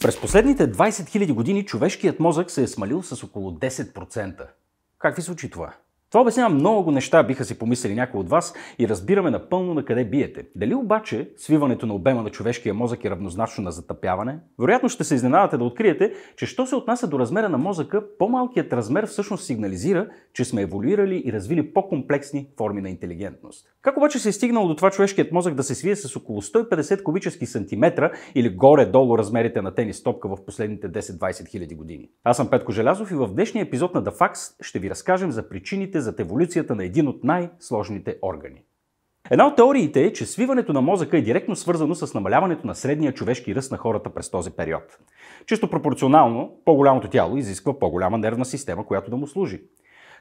През последните 20 000 години човешкият мозък се е смалил с около 10%. Как ви случи това? Това обяснява много неща, биха си помислили някои от вас и разбираме напълно на къде биете. Дали обаче свиването на обема на човешкия мозък е равнозначно на затъпяване? Вероятно ще се изненадате да откриете, че що се отнася до размера на мозъка, по-малкият размер всъщност сигнализира, че сме еволюирали и развили по-комплексни форми на интелигентност. Как обаче се е стигнало до това човешкият мозък да се свие с около 150 кубически сантиметра или горе-долу размерите на тенис топка в последните 10-20 хиляди години? Аз съм Петко Желязов и в днешния епизод на The Facts ще ви разкажем за причините зад еволюцията на един от най-сложните органи. Една от теориите е, че свиването на мозъка е директно свързано с намаляването на средния човешки ръст на хората през този период. Чисто пропорционално, по-голямото тяло изисква по-голяма нервна система, която да му служи.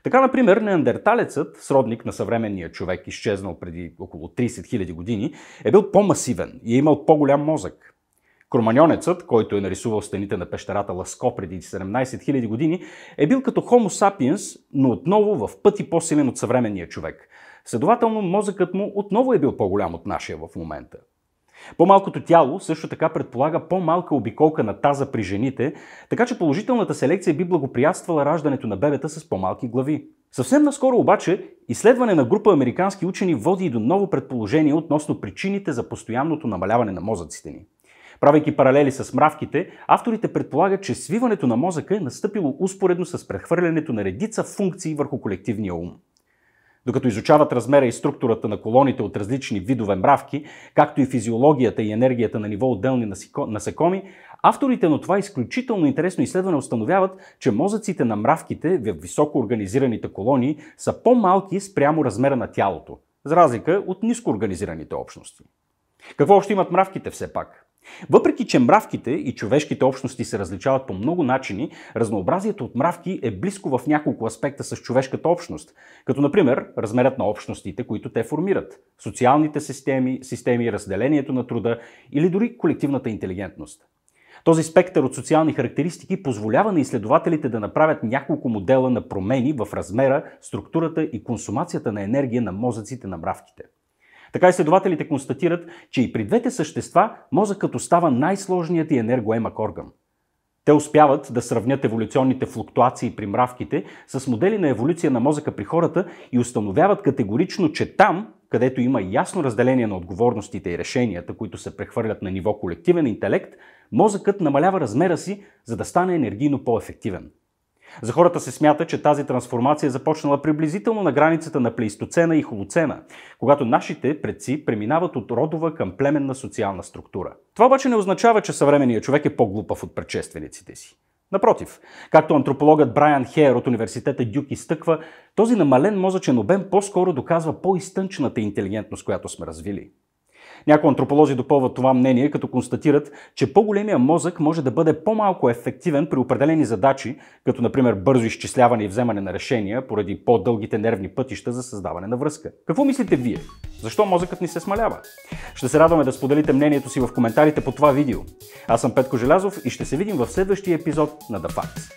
Така, например, неандерталецът, сродник на съвременния човек, изчезнал преди около 30 000 години, е бил по-масивен и е имал по-голям мозък. Кроманьонецът, който е нарисувал стените на пещерата Ласко преди 17 000 години, е бил като Homo sapiens, но отново в пъти по-силен от съвременния човек. Следователно, мозъкът му отново е бил по-голям от нашия в момента. По-малкото тяло също така предполага по-малка обиколка на таза при жените, така че положителната селекция би благоприятствала раждането на бебета с по-малки глави. Съвсем наскоро обаче, изследване на група американски учени води и до ново предположение относно причините за постоянното намаляване на мозъците ни. Правейки паралели с мравките, авторите предполагат, че свиването на мозъка е настъпило успоредно с прехвърлянето на редица функции върху колективния ум. Докато изучават размера и структурата на колоните от различни видове мравки, както и физиологията и енергията на ниво отделни насекоми, авторите на това изключително интересно изследване установяват, че мозъците на мравките в високо организираните колонии са по-малки спрямо размера на тялото, за разлика от ниско организираните общности. Какво още имат мравките все пак? Въпреки, че мравките и човешките общности се различават по много начини, разнообразието от мравки е близко в няколко аспекта с човешката общност, като например размерът на общностите, които те формират, социалните системи, системи, разделението на труда или дори колективната интелигентност. Този спектър от социални характеристики позволява на изследователите да направят няколко модела на промени в размера, структурата и консумацията на енергия на мозъците на мравките. Така изследователите констатират, че и при двете същества мозъкът остава най-сложният и енергоемък орган. Те успяват да сравнят еволюционните флуктуации при мравките с модели на еволюция на мозъка при хората и установяват категорично, че там, където има ясно разделение на отговорностите и решенията, които се прехвърлят на ниво колективен интелект, мозъкът намалява размера си, за да стане енергийно по-ефективен. За хората се смята, че тази трансформация е започнала приблизително на границата на плейстоцена и холоцена, когато нашите предци преминават от родова към племенна социална структура. Това обаче не означава, че съвременният човек е по-глупав от предшествениците си. Напротив, както антропологът Брайан Хейер от университета Дюк изтъква, този намален мозъчен обем по-скоро доказва по-изтънчената интелигентност, която сме развили. Някои антрополози допълват това мнение, като констатират, че по-големия мозък може да бъде по-малко ефективен при определени задачи, като например бързо изчисляване и вземане на решения поради по-дългите нервни пътища за създаване на връзка. Какво мислите вие? Защо мозъкът ни се смалява? Ще се радваме да споделите мнението си в коментарите по това видео. Аз съм Петко Желязов и ще се видим в следващия епизод на The Facts.